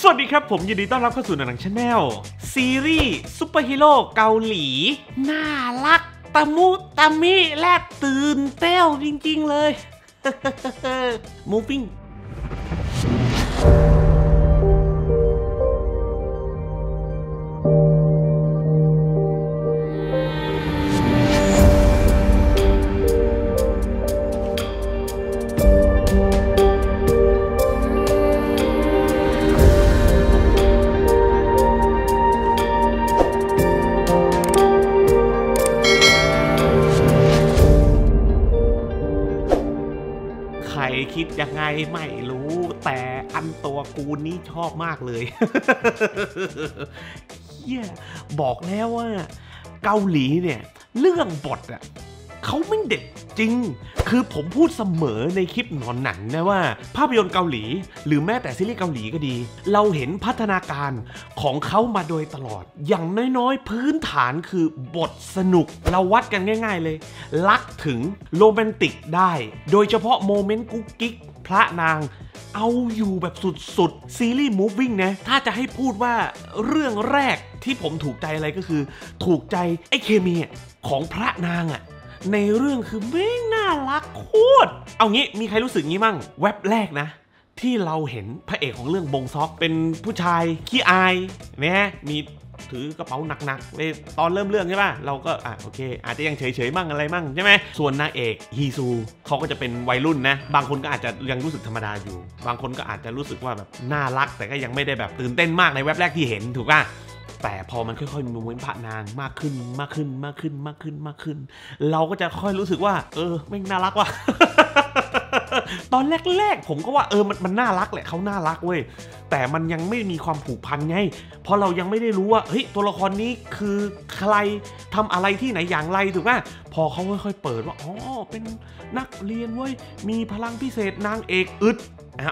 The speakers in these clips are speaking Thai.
สวัสดีครับ ผมยินดีต้อนรับเข้าสู่หนังชาแนลซีรีส์ซูเปอร์ฮีโร่เกาหลี น่ารัก ตะมุตะมิและตื่นเต้วจริงๆเลย moving ไม่รู้แต่อันตัวกูนี้ชอบมากเลยเฮียบอกแล้วว่าเกาหลีเนี่ย เรื่องบทอะเขาไม่เด็ดจริง คือผมพูดเสมอในคลิปหนอนหนังนะว่า ภาพยนตร์เกาหลีหรือแม้แต่ซีรีส์เกาหลีก็ดี เราเห็นพัฒนาการของเขามาโดยตลอดอย่างน้อยๆ พื้นฐานคือบทสนุกเราวัดกันง่ายๆเลย รักถึงโรแมนติกได้โดยเฉพาะโมเมนต์กุ๊กกิ๊กพระนางเอาอยู่แบบสุด ๆ ซีรีส์ Moving นะถ้าจะให้พูดว่าเรื่องแรกที่ผมถูกใจอะไรก็คือถูกใจ ไอ้เคมีของพระนางอะในเรื่องคือแม่งน่ารักโคตรเอางี้มีใครรู้สึกงี้มั่งแว็บแรกนะ ที่เราเห็นพระเอกของเรื่องบงซอกเป็นผู้ชาย ขี้อายนะมีถือกระเป๋าหนักๆไปตอนเริ่มเรื่องใช่ป่ะเราก็ อ่ะ โอเค อาจจะยังเฉยๆมั่งอะไรมั่งใช่ไหมส่วนนางเอกฮีซู เขาก็จะเป็นวัยรุ่นนะ บางคนก็อาจจะยังรู้สึกธรรมดาอยู่ บางคนก็อาจจะรู้สึกว่าแบบน่ารัก แต่ก็ยังไม่ได้แบบตื่นเต้นมากในแว็บแรกที่เห็นถูกป่ะแต่พอมันค่อยๆมีมุ้นพระนางมากขึ้นมากขึ้นมากขึ้นมากขึ้นมากขึ้น เราก็จะค่อยรู้สึกว่า เออ ไม่น่ารักว่ะตอนแรก ๆ ผมก็ว่าเออ มันมันน่ารักแหละเขาน่ารักเว้ย แต่มันยังไม่มีความผูกพันไงเพราะเรายังไม่ได้รู้ว่าเฮ้ยตัวละครนี้คือใครทำอะไรที่ไหนอย่างไรถูกไหมพอเขาค่อย ๆ เปิดว่า อ๋อ เป็นนักเรียนเว้ยมีพลังพิเศษนางเอกอึด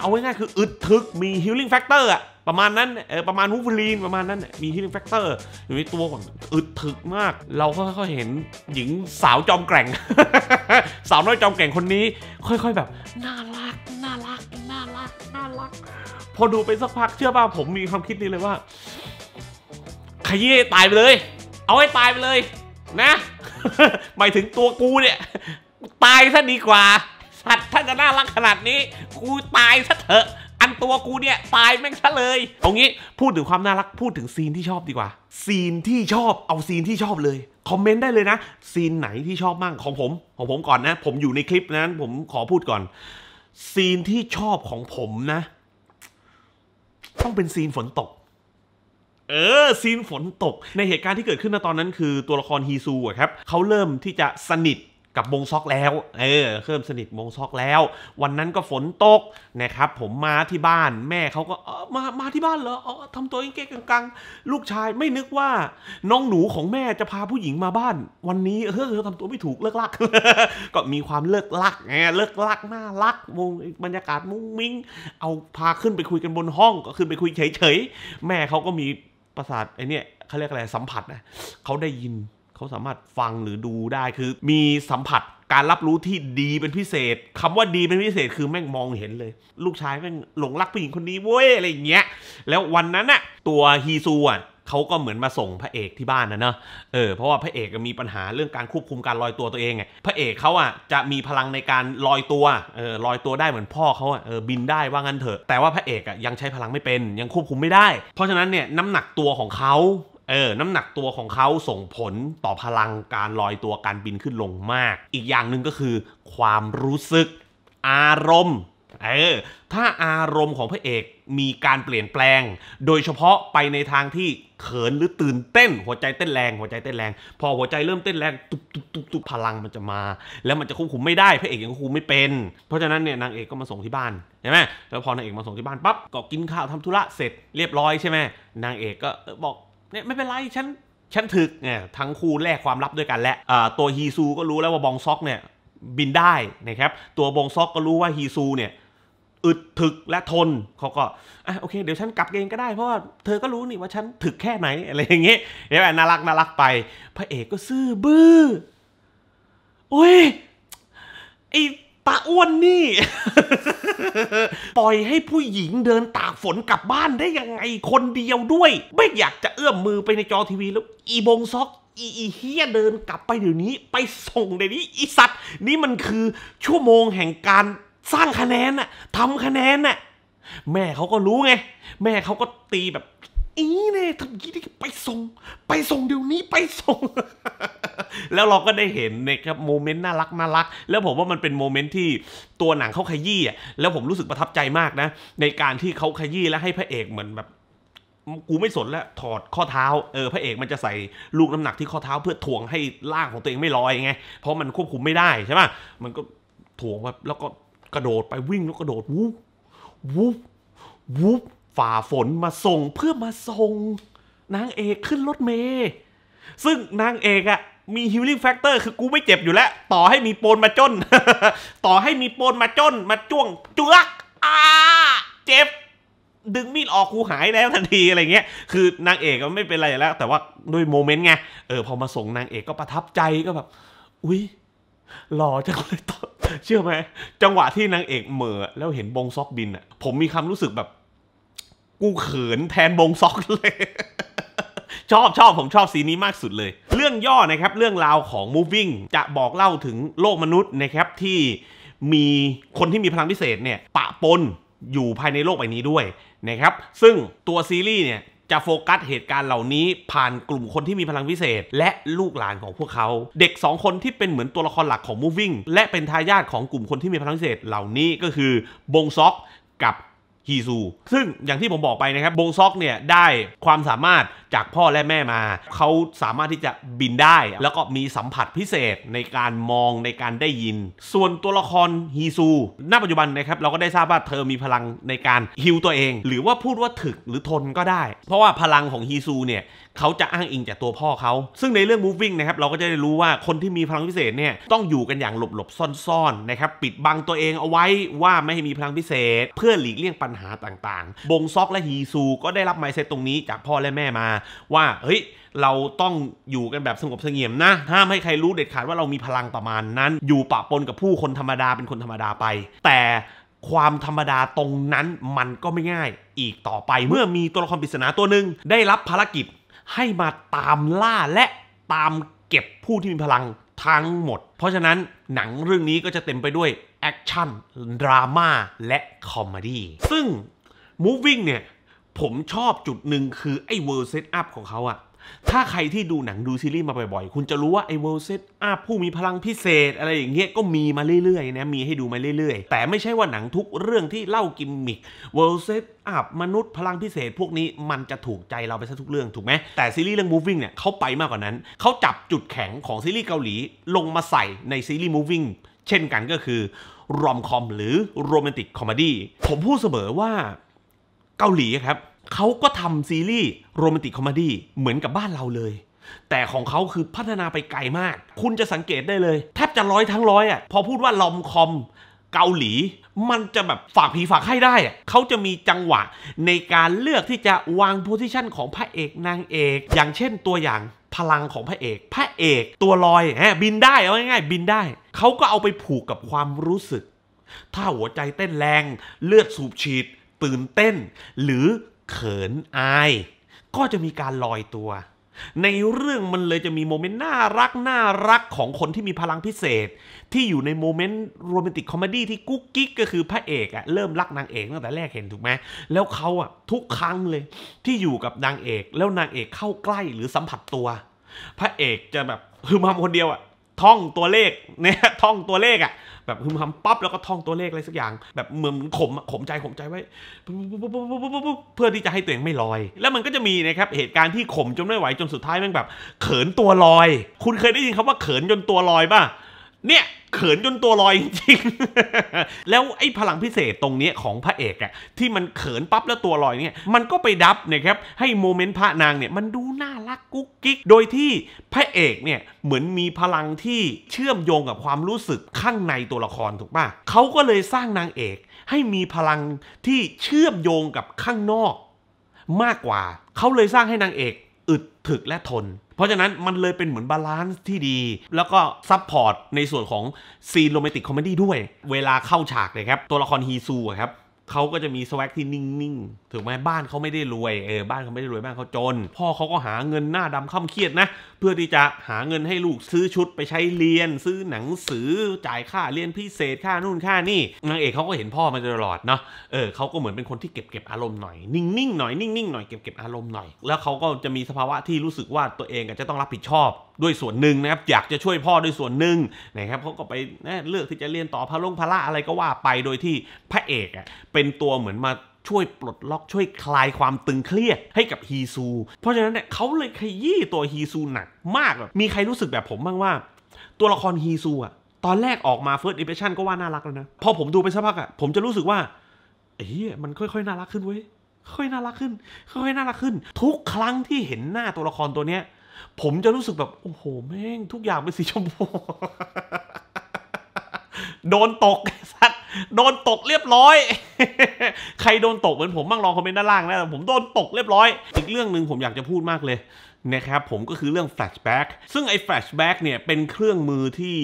เอาไว้ง่ายคืออึดทึกมีฮิลลิ่งแฟกเตอร์อะประมาณนั้นเออประมาณวูฟลีนประมาณนั้นมีฮิลลิ่งแฟกเตอร์อยู่ในตัวของอึดถึกมาก เราค่อยๆเห็นหญิงสาวจอมแกร่ง สาวน้อยจอมแกร่งคนนี้ ค่อยๆ แบบน่ารักน่ารักน่ารักน่ารัก พอดูไปสักพักเชื่อป่ะผมมีความคิดนี้เลยว่า ขยี้ตายไปเลย เอาให้ตายไปเลย นะหมายถึงตัวกูเนี่ย ตายซะดีกว่าจะน่ารักขนาดนี้กูตายซะเถอะอันตัวกูเนี่ยตายแม่งซะเลยเอางี้ พูดถึงความน่ารักพูดถึงซีนที่ชอบดีกว่าซีนที่ชอบเอาซีนที่ชอบเลย คอมเมนต์ได้เลยนะซีนไหนที่ชอบมั่งของผม ของผมก่อนนะ ผมอยู่ในคลิปนั้นผมขอพูดก่อน ซีนที่ชอบของผมนะ ต้องเป็นซีนฝนตก เออ ซีนฝนตก ในเหตุการณ์ที่เกิดขึ้นในตอนนั้น คือตัวละครฮีซูอะครับเขาเริ่มที่จะสนิทกับมงซอกแล้ว เออ เครื่อสนิทมงซอกแล้ว วันนั้นก็ฝนตกนะครับ ผมมาที่บ้าน แม่เขาก็เออมา มาที่บ้านเหรอเออทำตัวเก๊กกังๆ ลูกชายไม่นึกว่า น้องหนูของแม่จะพาผู้หญิงมาบ้าน วันนี้เฮ้เธอทำตัวไม่ถูกเลิกลัก ก็มีความเลิกลักไง เลิกลักน่ารักุงบรรยากาศมุ้งมิ้งเอาพาขึ้นไปคุยกันบนห้องก็ขึ้นไปคุยเฉยๆ แม่เขาก็มีประสาทไอ้นี่เขาเรียกอะไรสัมผัสนะเขาได้ยินเขาสามารถฟังหรือดูได้คือ มีสัมผัสการรับรู้ที่ดีเป็นพิเศษ คำว่าดีเป็นพิเศษคือแม่งมองเห็นเลย ลูกชายแม่งหลงรักผู้หญิงคนนี้เว้ยอะไรอย่างเงี้ยแล้ววันนั้นน่ะตัวฮีซูอ่ะเขาก็เหมือนมาส่งพระเอกที่บ้านนะเนาะเออเพราะว่าพระเอกมีปัญหาเรื่องการควบคุมการลอยตัวตัวเองไงพระเอกเขาอ่ะจะมีพลังในการลอยตัวเออลอยตัวได้เหมือนพ่อเขาเออบินได้ว่างั้นเถอะแต่ว่าพระเอกอ่ะยังใช้พลังไม่เป็นยังควบคุมไม่ได้เพราะฉะนั้นเนี่ยน้ำหนักตัวของเขาเออ น้ำหนักตัวของเขาส่งผลต่อพลังการลอยตัวการบินขึ้นลงมาก อีกอย่างหนึ่งก็คือความรู้สึกอารมณ์ เออ ถ้าอารมณ์ของพระเอกมีการเปลี่ยนแปลง โดยเฉพาะไปในทางที่เขินหรือตื่นเต้น หัวใจเต้นแรงหัวใจเต้นแรงพอหัวใจเริ่มเต้นแรงตุบตุบตุบพลังมันจะมา แล้วมันจะควบคุมไม่ได้พระเอกยังควบคุมไม่เป็น เพราะฉะนั้นเนี่ยนางเอกก็มาส่งที่บ้านใช่ไหมแล้วพอนางเอกมาส่งที่บ้านปั๊บก็กินข้าวทำธุระเสร็จเรียบร้อยใช่ไหมนางเอกก็บอกเนี่ยไม่เป็นไรฉันฉันถึกเนี่ยทั้งคู่แลกความลับด้วยกันและตัวฮีซูก็รู้แล้วว่าบองซอกเนี่ยบินได้นะครับ ตัวบองซอกก็รู้ว่าฮีซูเนี่ยอึดถึกและทนเขาก็อ่ะโอเคเดี๋ยวฉันกลับเองก็ได้เพราะว่า เธอก็รู้นี่ว่าฉันถึกแค่ไหน อะไรอย่างเงี้ยเนี่ยน่ารักน่ารักไปพระเอกก็ซื่อบื้อโอ้ย ไอตาอ้วนนี่ ปล่อยให้ผู้หญิงเดินตากฝนกลับบ้านได้ยังไงคนเดียวด้วย ไม่อยากจะเอื้อมมือไปในจอทีวีแล้วอีบงซอก อีอีเฮียเดินกลับไปเดี๋ยวนี้ไปส่งเดี๋ยวนี้อีสัตว์ นี่มันคือชั่วโมงแห่งการสร้างคะแนนน่ะทำคะแนนน่ะแม่เขาก็รู้ไง แม่เขาก็ตีแบบอีเน่ทำยี่นี่ไปส่งไปส่งเดี๋ยวนี้ไปส่งแล้วเราก็ได้เห็นนะครับโมเมนต์น่ารักน่ารัก แล้วผมว่ามันเป็นโมเมนต์ที่ตัวหนังเขาขยี้อ่ะแล้วผมรู้สึกประทับใจมากนะ ในการที่เขาขยี้แล้วให้พระเอกเหมือนแบบ กูไม่สนแล้วถอดข้อเท้า เออ พระเอกมันจะใส่ลูกน้ำหนักที่ข้อเท้า เพื่อถ่วงให้ร่างของตัวเองไม่ลอยไง เพราะมันควบคุมไม่ได้ใช่ป่ะมันก็ถ่วงบบแล้วก็กระโดดไปวิ่งแล้วกระโดดวูบวูบวูบฝ่าฝนมาส่งเพื่อมาส่งนางเอกขึ้นรถเมย์ซึ่งนางเอกอะมีฮิลลิ่งแฟกเตอร์คือกูไม่เจ็บอยู่แล้ว ต่อให้มีโปนมาจนต่อให้มีโปนมาจนมาจ้วงจ้วกอ่าเจ็บดึงมีดออกกูหายแล้วทันทีอะไรเงี้ยคือนางเอกก็ไม่เป็นไรแล้ว แต่ว่าด้วยโมเมนต์ไงเออพอมาส่งนางเอกก็ประทับใจก็แบบอุ้ยหล่อจังเลยตอนเชื่อไหม จังหวะที่นางเอกเหม่อแล้วเห็นบงซอกบินอ่ะผมมีความรู้สึกแบบกูเขินแทนบงซอกเลย ชอบชอบผมชอบสีนี้มากสุดเลย เรื่องย่อนะครับเรื่องราวของ moving จะบอกเล่าถึงโลกมนุษย์นะครับที่มีคนที่มีพลังพิเศษเนี่ยปะปนอยู่ภายในโลกใบนี้ด้วยนะครับซึ่งตัวซีรีส์เนี่ยจะโฟกัสเหตุการณ์เหล่านี้ ผ่านกลุ่มคนที่มีพลังพิเศษ และลูกหลานของพวกเขา เด็ก 2 คนที่เป็นเหมือนตัวละครหลักของ Moving และเป็นทายาทของกลุ่มคนที่มีพลังพิเศษเหล่านี้ก็คือบงซ็อกกับฮีซู ซึ่งอย่างที่ผมบอกไปนะครับ บงซอกเนี่ยได้ความสามารถจากพ่อและแม่มา เขาสามารถที่จะบินได้ แล้วก็มีสัมผัสพิเศษในการมองในการได้ยิน ส่วนตัวละครฮีซู ณ ปัจจุบันนะครับ เราก็ได้ทราบว่าเธอมีพลังในการฮิวตัวเอง หรือว่าพูดว่าถึกหรือทนก็ได้ เพราะว่าพลังของฮีซูเนี่ยเขาจะอ้างอิงจากตัวพ่อเขา ซึ่งในเรื่อง moving นะครับ เราก็จะได้รู้ว่าคนที่มีพลังพิเศษเนี่ยต้องอยู่กันอย่างหลบหลบซ่อนๆนะครับ ปิดบังตัวเองเอาไว้ว่าไม่ให้มีพลังพิเศษ เพื่อหลีกเลี่ยงปัญหาต่าง ๆ บงซอกและฮีซูก็ได้รับไมเซตตรงนี้จากพ่อและแม่มา ว่า เฮ้ย เราต้องอยู่กันแบบสงบเสงี่ยมนะ ห้ามให้ใครรู้เด็ดขาดว่าเรามีพลังประมาณนั้น อยู่ปะปนกับผู้คนธรรมดาเป็นคนธรรมดาไป แต่ความธรรมดาตรงนั้นมันก็ไม่ง่าย อีกต่อไปเมื่อมีตัวละครปริศนาตัวหนึ่งได้รับภารกิจให้มาตามล่าและตามเก็บผู้ที่มีพลังทั้งหมด เพราะฉะนั้นหนังเรื่องนี้ก็จะเต็มไปด้วยแอคชั่นดราม่าและคอมเมดี้ ซึ่ง Moving เนี่ย ผมชอบจุดหนึ่งคือ ไอ้เวิร์ d เซตอัพของเขาอะถ้าใครที่ดูหนังดูซีรีส์มาบ่อยๆ คุณจะรู้ว่า ไอ้เวลเซตอาผู้มีพลังพิเศษอะไรอย่างเงี้ยก็มีมาเรื่อยๆนะมีให้ดูมาเรื่อยๆ แต่ไม่ใช่ว่าหนังทุกเรื่องที่เล่ากิมมิคเวลเซตอาบมนุษย์พลังพิเศษ พวกนี้มันจะถูกใจเราไปซะทุกเรื่องถูกไหม แต่ซีรีส์เรื่อง moving เนี่ยเขาไปมากกว่านั้น เขาจับจุดแข็งของซีรีส์เกาหลีลงมาใส่ในซีรีส์ moving เช่นกันก็คือรอมคอมหรือโรแมนติกคอมเมดี้ผมพูดเสมอว่าเกาหลีครับเขาก็ทำซีรีส์โรแมนติกคอมดี้เหมือนกับบ้านเราเลย แต่ของเขาคือพัฒนาไปไกลมาก คุณจะสังเกตได้เลยแทบจะร้อยทั้งร้อยอ่ะพอพูดว่าลอมคอม เกาหลี มันจะแบบฝากผีฝากให้ได้อะเขาจะมีจังหวะ ในการเลือกที่จะวางโพสิชันของพระเอกนางเอก อย่างเช่นตัวอย่างพลังของพระเอกพระเอก ตัวลอยแบินได้เอาง่าย ๆ บินได้ เขาก็เอาไปผูกกับความรู้สึก ถ้าหัวใจเต้นแรง เลือดสูบฉีด ตื่นเต้น หรือเขินอาย ก็จะมีการลอยตัว ในเรื่องมันเลยจะมีโมเมนต์น่ารักน่ารักของคนที่มีพลังพิเศษ ที่อยู่ในโมเมนต์โรแมนติกคอมเมดี้ที่กุ๊กกิ๊กก็คือพระเอกอะเริ่มรักนางเอกตั้งแต่แรกเห็นถูกไหมแล้วเขาอะทุกครั้งเลย ที่อยู่กับนางเอกแล้วนางเอกเข้าใกล้หรือสัมผัสตัว พระเอกจะแบบคือมาคนเดียวอะท่องตัวเลขเนี่ยท่องตัวเลขอ่ะ แบบฮึมฮำปั๊บแล้วก็ท่องตัวเลขอะไรสักอย่าง แบบเหมือนข่มข่มใจข่มใจไว้ เพื่อที่จะให้ตัวเองไม่ลอย แล้วมันก็จะมีนะครับเหตุการณ์ที่ข่มจนไม่ไหวจนสุดท้ายมันแบบเขินตัวลอย คุณเคยได้ยินคำว่าเขินจนตัวลอยป่ะเนี่ย เขินจนตัวลอยจริงๆ แล้วไอ้พลังพิเศษตรงนี้ของพระเอกอะที่มันเขินปั๊บแล้วตัวลอยเนี่ยมันก็ไปดับนะครับให้โมเมนต์พระนางเนี่ยมันดูน่ารักกุ๊กกิ๊กโดยที่พระเอกเนี่ยเหมือนมีพลังที่เชื่อมโยงกับความรู้สึกข้างในตัวละครถูกป่ะเขาก็เลยสร้างนางเอก ให้มีพลังที่เชื่อมโยงกับข้างนอก มากกว่าเขาเลยสร้างให้นางเอกอึดถึกและทนเพราะฉะนั้นมันเลยเป็นเหมือนบาลานซ์ที่ดี แล้วก็ซับพอร์ตในส่วนของซีนโรแมนติกคอมเมดี้ด้วย เวลาเข้าฉากเลยครับ ตัวละครฮีซูครับเขาก็จะมีสวักที่นิ่งๆถูกไหมบ้านเขาไม่ได้รวยเออบ้านเขาไม่ได้รวยบ้านเขาจนพ่อเขาก็หาเงินหน้าดำค่าเครียดนะเพื่อที่จะหาเงินให้ลูกซื้อชุดไปใช้เรียนซื้อหนังสือจ่ายค่าเรียนพิเศษค่านู่นค่านี่นางเอกเขาก็เห็นพ่อมาตลอดเนาะเออเขาก็เหมือนเป็นคนที่เก็บเก็บอารมณ์หน่อยนิ่งๆ หน่อยนิ่งๆ หน่อยเก็บเก็บอารมณ์หน่อยแล้วเขาก็จะมีสภาวะที่รู้สึกว่าตัวเองก็จะต้องรับผิดชอบด้วยส่วนหนึ่งนะครับอยากจะช่วยพ่อด้วยส่วนหนึ่งนะครับเขาก็ไปเลือกที่จะเรียนต่อพระลงพระละอะไรก็ว่าไปโดยที่พระเอกอะไปเป็นตัวเหมือนมาช่วยปลดล็อกช่วยคลายความตึงเครียดให้กับฮีซู เพราะฉะนั้นเนี่ยเขาเลยขยี้ตัวฮีซูหนักมาก มีใครรู้สึกแบบผมบ้างว่า ตัวละครฮีซูอะตอนแรกออกมาเฟิร์สอิมเ e รสชันก็ว่าน่ารักแล้วนะ พอผมดูไปสักพักอะผมจะรู้สึกว่าเอ้ยมันค่อยๆน่ารักขึ้นเว้ยค่อยน่ารักขึ้น ค่อยน่ารักขึ้น ทุกครั้งที่เห็นหน้าตัวละครตัวเนี้ย ผมจะรู้สึกแบบโอ้โหแม่งทุกอย่างเป็นสีชมพูโดนตกสักโดนตกเรียบร้อย ใครโดนตกเหมือนผมบ้างลองคอมเมนต์ด้านล่างนะผมโดนตกเรียบร้อย อีกเรื่องหนึ่งผมอยากจะพูดมากเลยนะครับผมก็คือเรื่องแฟลชแบ็กซึ่งไอ้แฟลชแบ็กเนี่ยเป็นเครื่องมือที่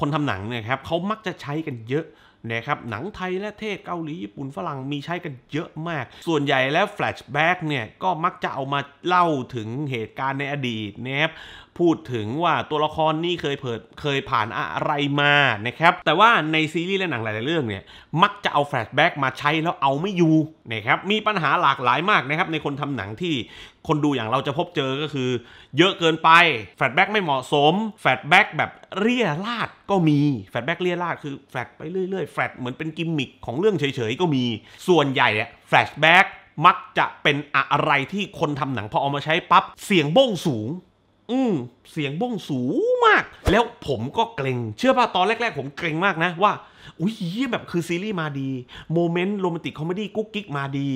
คนทำหนังนะครับเขามักจะใช้กันเยอะนะครับหนังไทยและเทศเกาหลีญี่ปุ่นฝรั่งมีใช้กันเยอะมาก ส่วนใหญ่แล้วแฟลชแบ็กเนี่ยก็มักจะเอามาเล่าถึงเหตุการณ์ในอดีตนะครับพูดถึงว่าตัวละครนี่เคยเผิดเคยผ่านอะไรมานะครับ แต่ว่าในซีรีส์และหนังหลายๆเรื่องเนี่ย มักจะเอาแฟลชแบ็กมาใช้แล้วเอาไม่อยู่นะครับ มีปัญหาหลากหลายมากนะครับ ในคนทำหนังที่คนดูอย่างเราจะพบเจอก็คือ เยอะเกินไปแฟลชแบ็กไม่เหมาะสมแฟลชแบ็กแบบเรียราดก็มีแฟลชแบ็กเรียราดคือแฟลชไปเรื่อยๆแฟลชเหมือนเป็นกิมมิคของเรื่องเฉยๆ ก็มีส่วนใหญ่อะแฟลชแบ็กมักจะเป็นอะไรที่คนทำหนังพอเอามาใช้ปับ๊บเสียงโบ้งสูงอืมเสียงบ้งสูงมาก แล้วผมก็เกรงเชื่อป่ะตอนแรกๆ ผมเกรงมากนะ ว่าอุ้ยแบบคือซีรีส์มาดีโมเมนต์โรแมนติกคอมเมดี้กุ๊กกิ๊กมาดี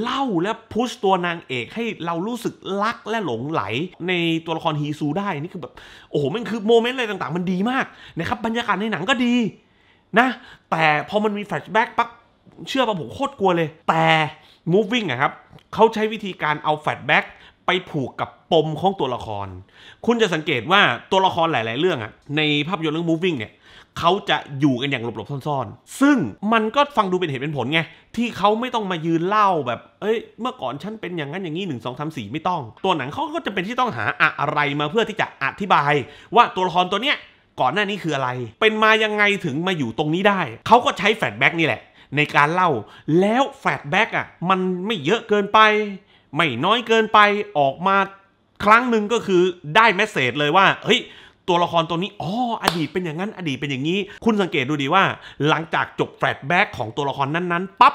เล่าและพุชตัวนางเอกให้เรารู้สึกรักและหลงไหลในตัวละครฮีซูได้นี่คือแบบโอ้โหมันคือโมเมนต์อะไรต่างๆมันดีมากนะครับบรรยากาศในหนังก็ดีนะ แต่พอมันมีแฟลชแบ็กปั๊บเชื่อป่ะผมโคตรกลัวเลย แต่ moving อะครับเขาใช้วิธีการเอาแฟลชแบ็กผูกกับปมของตัวละคร คุณจะสังเกตว่าตัวละครหลาย ๆ เรื่องอะในภาพยนตร์เรื่อง moving เนี่ยเขาจะอยู่กันอย่างหลบ ๆ ซ่อน ๆ ซึ่งมันก็ฟังดูเป็นเหตุเป็นผลไง ที่เขาไม่ต้องมายืนเล่าแบบเอ้ยเมื่อก่อนฉันเป็นอย่างนั้นอย่างนี้หนึ่งสองสามสี่ไม่ต้อง ตัวหนังเขาก็จะเป็นที่ต้องหาอะไรมาเพื่อที่จะอธิบาย ว่าตัวละครตัวเนี้ยก่อนหน้านี้คืออะไร เป็นมายังไงถึงมาอยู่ตรงนี้ได้เขาก็ใช้แฟลชแบ็กนี่แหละ ในการเล่า แล้วแฟลชแบ็กอ่ะมันไม่เยอะเกินไปไม่น้อยเกินไปออกมาครั้งหนึ่งก็คือได้แมสเซจเลยว่าเฮ้ยตัวละครตัวนี้อ๋ออดีตเป็นอย่างนั้น อดีตเป็นอย่างนี้ คุณสังเกตดูดีว่า หลังจากจบแฟลชแบ็กของตัวละครนั้นๆปั๊บ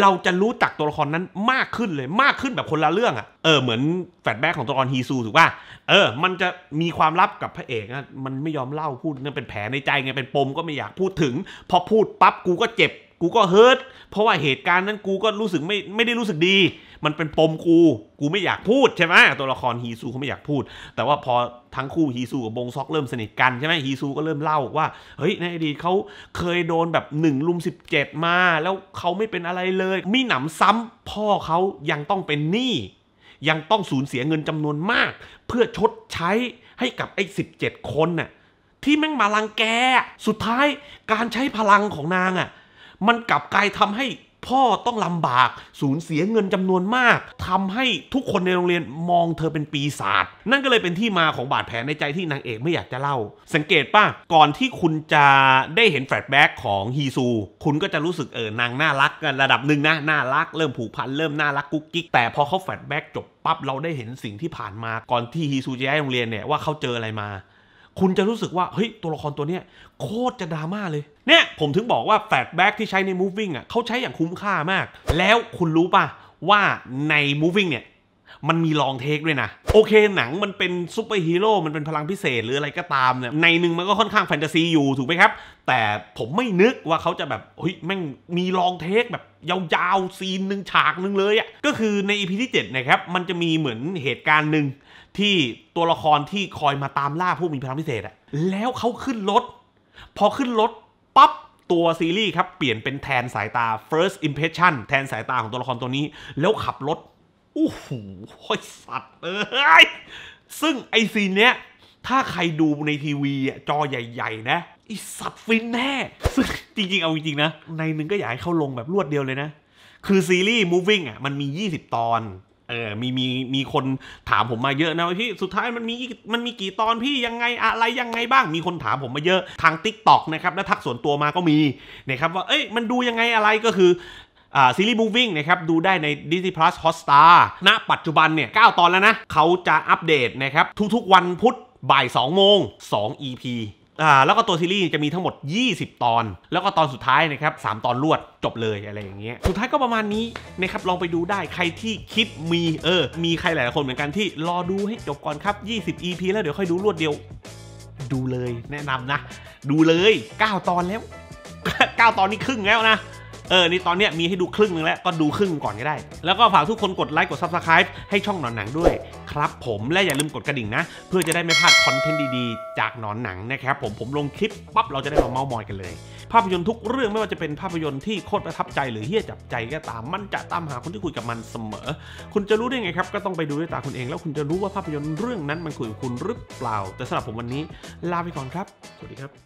เราจะรู้จักตัวละครนั้นมากขึ้นเลยมากขึ้นแบบคนละเรื่องอะ่ะเออเหมือนแฟลชแบ็กของตัวละครฮีซูถูกป่ะเออ มันจะมีความลับกับพระเอกนะมันไม่ยอมเล่าพูดนั่นเป็นแผลในใจไงเป็นปม ก็ไม่อยากพูดถึง พอพูดปั๊บกูก็เจ็บกูก็เฮิร์ตเพราะว่าเหตุการณ์นั้นกูก็รู้สึกไม่ไม่ได้รู้สึกดี มันเป็นปมกู กูไม่อยากพูดใช่ไหมตัวละครฮีซูเขาไม่อยากพูด แต่ว่าพอทั้งคู่ ฮีซูกับบงซอกเริ่มสนิทกันใช่ไหมฮีซูก็เริ่มเล่าว่า เฮ้ย ในอดีตเขาเคยโดนแบบ1ลุม17 มาแล้วเขาไม่เป็นอะไรเลย มีหนำซ้ำพ่อเขายังต้องเป็นหนี้ยังต้องสูญเสียเงินจำนวนมาก เพื่อชดใช้ให้กับไอ้17คนน่ะที่แม่งมาลังแกสุดท้ายการใช้พลังของนางอะ่ะมันกลับกลายทำให้ พ่อต้องลำบาก สูญเสียเงินจำนวนมาก ทำให้ทุกคนในโรงเรียนมองเธอเป็นปีศาจนั่นก็เลยเป็นที่มาของบาดแผลในใจที่นางเอกไม่อยากจะเล่าสังเกตป่ะก่อนที่คุณจะได้เห็นแฟลชแบ็กของฮีซูคุณก็จะรู้สึกเออนางน่ารักกันระดับหนึ่งนะน่ารักเริ่มผูกพันเริ่มน่ารักกุ๊กกิ๊กแต่พอเขาแฟลชแบ็กจบปั๊บเราได้เห็นสิ่งที่ผ่านมาก่อนที่ฮีซูจะย้ายโรงเรียนเนี่ยว่าเขาเจออะไรมาคุณจะรู้สึกว่า เฮ้ย ตัวละครตัวเนี้ย โคตรจะดราม่าเลย เนี่ย ผมถึงบอกว่า แฟลชแบ็กที่ใช้ใน Moving อ่ะเขาใช้อย่างคุ้มค่ามาก แล้วคุณรู้ป่ะ ว่าใน Moving เนี่ย มันมีลองเทคด้วยนะ โอเคหนังมันเป็นซูเปอร์ฮีโร่มันเป็นพลังพิเศษหรืออะไรก็ตามเนี่ยในหนึ่งมันก็ค่อนข้างแฟนตาซีอยู่ถูกไหมครับ แต่ผมไม่นึกว่าเขาจะแบบเฮ้ยแม่งมีลองเทคแบบยาวๆซีนหนึ่งฉากหนึ่งเลยอะ่ะก็คือในอีพีที่7นะครับมันจะมีเหมือนเหตุการณ์หนึ่งที่ตัวละครที่คอยมาตามล่าผู้มีพลังพิเศษอะแล้วเขาขึ้นรถ พอขึ้นรถปั๊บตัวซีรีส์ครับเปลี่ยนเป็นแทนสายตา first impression แทนสายตาของตัวละครตัวนี้ แล้วขับรถ อู้โหสัตว์เอ้ยซึ่งไอซีเนี้ย ถ้าใครดูในทีวีจอใหญ่ๆ นะ ไอสัตว์ฟินแน่ ซึ่งจริงๆเอาจริงๆนะ ในนึงก็อยากให้เข้าลงแบบรวดเดียวเลยนะ คือซีรีส์ moving อ่ะมันมี 20 ตอนเออมีมีมีคนถามผมมาเยอะนะพี่ สุดท้ายมันมีมันมีกี่ตอนพี่ยังไงอะไรยังไงบ้าง มีคนถามผมมาเยอะทางติ๊กต็อกนะครับและทักส่วนตัวมาก็มีนะครับว่าเอ้ยมันดูยังไงอะไรก็คือซีรีส์บูวิ่งนะครับดูได้ใน Disney Plus Hotstar ณ ปัจจุบันเนี่ย9ตอนแล้วนะ เขาจะอัปเดตนะครับทุกๆ วันพุธบ่าย2โมง2 EP อ่าแล้วก็ตัวซีรีส์จะมีทั้งหมด20 ตอน แล้วก็ตอนสุดท้ายนะครับสตอนรวดจบเลยอะไรอย่างเงี้ยสุดท้ายก็ประมาณนี้นะครับลองไปดูได้ใครที่คิดมีเออมีใครหลายคนเหมือนกันที่รอดูให้จบก่อนครับ20 EP แล้วเดี๋ยวค่อยดูรวดเดียว ดูเลยแนะนำนะ ดูเลย 9 ตอนแล้ว 9 ตอนนี้ครึ่งแล้วนะเออนี่ตอนนี้มีให้ดูครึ่งนึงแล้ว ก็ดูครึ่งก่อนก็ได้ แล้วก็ฝากทุกคนกดไลค์กดซับสไครป์ให้ช่องหนอนหนังด้วย ครับผมและอย่าลืมกดกระดิ่งนะ เพื่อจะได้ไม่พลาดคอนเทนต์ดีๆจากหนอนหนังนะครับ ผมผมลงคลิป ปั๊บ เราจะได้มาเมามอยกันเลย ภาพยนตร์ทุกเรื่องไม่ว่าจะเป็นภาพยนตร์ที่โคตรประทับใจหรือเฮี้ยจับใจก็ตามมันจะตามหาคนที่คุยกับมันเสมอ คุณจะรู้ได้ไงครับก็ต้องไปดูด้วยตาคุณเองแล้วคุณจะรู้ว่าภาพยนตร์เรื่องนั้นมันคุยกับคุณหรือเปล่า แต่สำหรับผมวันนี้ลาไปก่อนครับ สวัสดีครับ